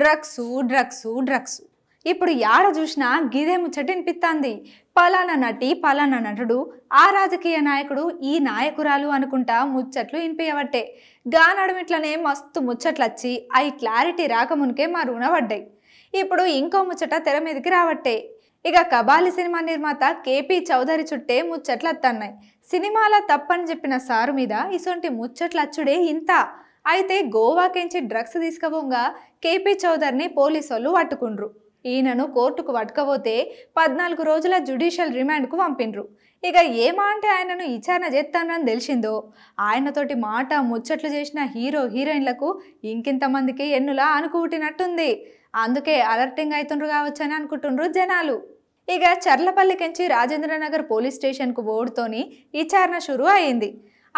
drugs drugs drugs ఇప్పుడు యాడ చూసినా గిదే ముచ్చటినిపిస్తుంది పలానా నటి పలానా నటుడు ఆ రాజకీయ నాయకుడు ఈ నాయకురాలు అనుకుంటా ముచ్చట్లు గా గానడమిట్లనే మస్తు ముచ్చట్లొచ్చి అవి క్లారిటీ రాకమునికే మా రుణపడ్డాయి ఇప్పుడు ఇంకో ముచ్చట తెర మీదకి రావట్టే ఇక కబాలి సినిమా నిర్మాత కేపీ చౌదరి చుట్టే ముచ్చట్లు అత్తన్నాయి సినిమాలో తప్పని చెప్పిన సారు మీద ఇసొంటి ముచ్చట్లు అచ్చుడే ఇంత అయితే గోవాకించి డ్రగ్స్ తీసుకుపోగా కేపీ చౌదరిని పోలీసు పట్టుకుండ్రు ఈయనను కోర్టుకు పట్టుకపోతే పద్నాలుగు రోజుల జ్యుడిషియల్ రిమాండ్కు పంపిండ్రు ఇక ఏమా అంటే ఆయనను విచారణ చేస్తానని తెలిసిందో ఆయనతోటి మాట ముచ్చట్లు చేసిన హీరో హీరోయిన్లకు ఇంకింతమందికి ఎన్నులా అనుకుంటున్నట్టుంది అందుకే అలర్టింగ్ అవుతుండ్రు కావచ్చని అనుకుంటుండ్రు జనాలు ఇక చర్లపల్లికించి రాజేంద్రనగర్ పోలీస్ స్టేషన్కు ఓడుతోని విచారణ షురు అయింది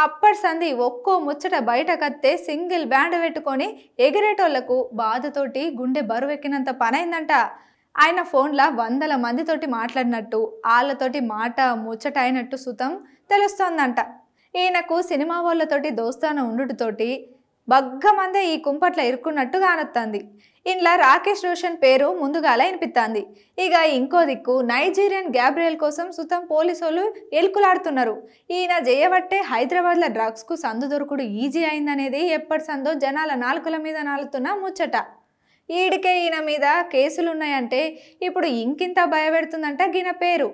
అప్పటి సంది ఒక్కో ముచ్చట బయట కత్తే సింగిల్ బ్యాండ్ పెట్టుకొని ఎగిరేటోళ్లకు బాధతోటి గుండె బరువెక్కినంత పనైందంట ఆయన ఫోన్లో వందల మందితోటి మాట్లాడినట్టు వాళ్ళతోటి మాట ముచ్చట అయినట్టు సుతం తెలుస్తోందంట ఈయనకు సినిమా వాళ్ళతోటి దోస్తాన ఉండుటతోటి బగ్గమందే ఈ కుంపట్ల ఇరుక్కున్నట్టు కానొత్తంది ఇంట్లో రాకేష్ రోషన్ పేరు ముందుగాల వినిపిస్తాంది ఇక ఇంకో దిక్కు నైజీరియన్ గ్యాబ్రియల్ కోసం సుతం పోలీసులు ఎలుకులాడుతున్నారు ఈయన చేయబట్టే డ్రగ్స్ డ్రగ్స్కు సందు దొరుకుడు ఈజీ అయిందనేది ఎప్పటి సందో జనాల నాలుకల మీద నాలుతున్న ముచ్చట ఈడికే ఈయన మీద కేసులున్నాయంటే ఇప్పుడు ఇంకింత భయపెడుతుందంట గిన పేరు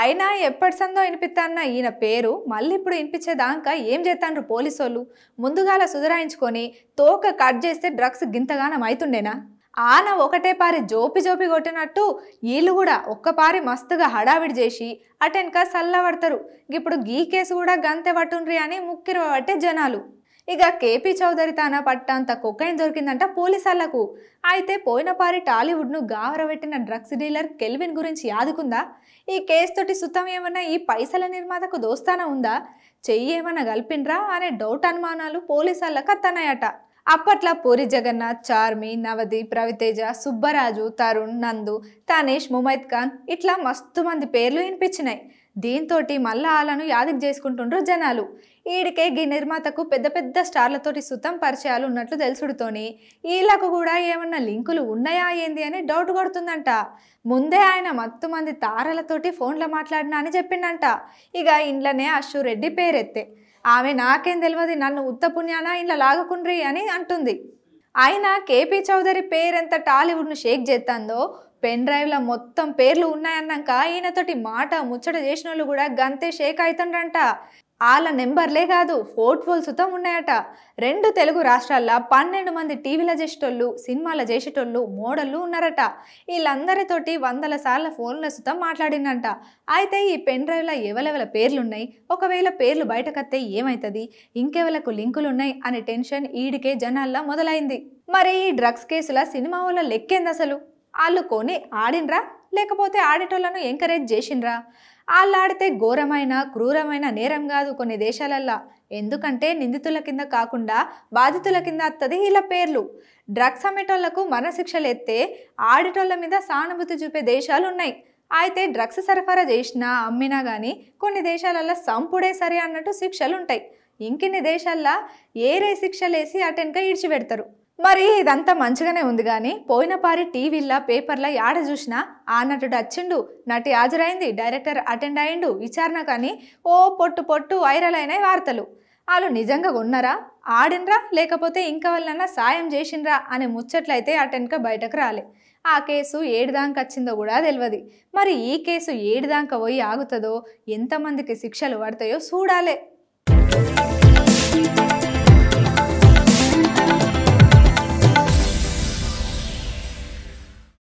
అయినా ఎప్పటిసందో వినిపిస్తాన్న ఈయన పేరు మళ్ళీ ఇప్పుడు వినిపించేదాకా ఏం చేస్తాండ్రు పోలీసోళ్ళు ముందుగాల సుధరాయించుకొని తోక కట్ చేస్తే డ్రగ్స్ గింతగానం అవుతుండేనా ఆన ఒకటే పారి జోపి జోపి కొట్టినట్టు వీళ్ళు కూడా ఒక్కపారి మస్తుగా హడావిడి చేసి అటెన్క సల్లబడతారు ఇప్పుడు గీ కేసు కూడా గంతె పట్టుండ్రి అని ముక్కిరవ పట్టే జనాలు ఇక కేపీ చౌదరి తన అంత కుక్కని దొరికిందంట పోలీసాలకు అయితే పోయినపారి టాలీవుడ్ను గావరబెట్టిన డ్రగ్స్ డీలర్ కెల్విన్ గురించి యాదుకుందా ఈ కేసు తోటి సుతం ఏమన్నా ఈ పైసల నిర్మాతకు దోస్తానా ఉందా చెయ్యి ఏమన్నా గల్పిండ్రా అనే డౌట్ అనుమానాలు పోలీసాళ్ళకు అత్తన్నాయట అప్పట్లో పూరి జగన్నాథ్ చార్మి నవది ప్రవితేజ సుబ్బరాజు తరుణ్ నందు తనేష్ ముమైద్ ఖాన్ ఇట్లా మస్తు మంది పేర్లు వినిపించినాయి దీంతో మళ్ళా వాళ్ళను యాదికి చేసుకుంటుండ్రు జనాలు వీడికే గీ నిర్మాతకు పెద్ద పెద్ద స్టార్లతోటి సుతం పరిచయాలు ఉన్నట్లు తెలుసుడుతోని వీళ్ళకు కూడా ఏమన్నా లింకులు ఉన్నాయా ఏంది అని డౌట్ కొడుతుందంట ముందే ఆయన మత్తు మంది తారలతోటి ఫోన్లో మాట్లాడినా అని చెప్పిండంట ఇక ఇండ్లనే అశ్వరెడ్డి పేరెత్తే ఆమె నాకేం తెలియదు నన్ను ఉత్తపుణ్యాన ఇండ్ల లాగకుండ్రి అని అంటుంది ఆయన కేపీ చౌదరి పేరెంత టాలీవుడ్ను షేక్ చేస్తాందో పెన్ డ్రైవ్లో మొత్తం పేర్లు ఉన్నాయన్నాక ఈయనతోటి మాట ముచ్చట చేసిన వాళ్ళు కూడా గంతే షేక్ అవుతుండ్రంట వాళ్ళ నెంబర్లే కాదు ఫోర్ట్ ఫోల్స్తో ఉన్నాయట రెండు తెలుగు రాష్ట్రాల్లో పన్నెండు మంది టీవీలో చేసేటోళ్ళు సినిమాల చేసేటోళ్ళు మోడళ్ళు ఉన్నారట వీళ్ళందరితోటి వందల సార్ల ఫోన్ల సుతం మాట్లాడిందంట అయితే ఈ పెన్ డ్రైవ్లో ఎవరెవల పేర్లున్నాయి ఒకవేళ పేర్లు బయటకత్తే ఏమవుతుంది ఇంకెవలకు లింకులు ఉన్నాయి అనే టెన్షన్ ఈడికే జనాల్లో మొదలైంది మరి ఈ డ్రగ్స్ కేసుల సినిమా వల్ల లెక్కేంది అసలు అల్లుకొని ఆడినరా లేకపోతే ఆడేటోళ్లను ఎంకరేజ్ చేసిండ్రా వాళ్ళు ఆడితే ఘోరమైన క్రూరమైన నేరం కాదు కొన్ని దేశాలల్లో ఎందుకంటే నిందితుల కింద కాకుండా బాధితుల కింద అత్తది ఇలా పేర్లు డ్రగ్స్ అమ్మేటోళ్లకు మరణశిక్షలు ఎత్తే ఆడేటోళ్ల మీద సానుభూతి చూపే దేశాలు ఉన్నాయి అయితే డ్రగ్స్ సరఫరా చేసినా అమ్మినా కానీ కొన్ని దేశాలల్లో సంపుడే సరే అన్నట్టు శిక్షలు ఉంటాయి ఇంకిన్ని దేశాల్లో ఏరే శిక్షలేసి అటెన్గా ఇడిచిపెడతారు మరి ఇదంతా మంచిగానే ఉంది కానీ పోయిన పారి టీవీలా పేపర్లా యాడ చూసినా ఆ నటుడు వచ్చిండు నటి హాజరైంది డైరెక్టర్ అటెండ్ అయిండు విచారణ కానీ ఓ పొట్టు పొట్టు వైరల్ అయినాయి వార్తలు వాళ్ళు నిజంగా ఉన్నారా ఆడినరా లేకపోతే ఇంకా వాళ్ళన్నా సాయం చేసిండ్రా అనే ముచ్చట్లయితే అటెండ్గా బయటకు రాలే ఆ కేసు ఏడుదాకా వచ్చిందో కూడా తెలియదు మరి ఈ కేసు ఏడుదాకా పోయి ఆగుతుందో ఎంతమందికి శిక్షలు పడతాయో చూడాలే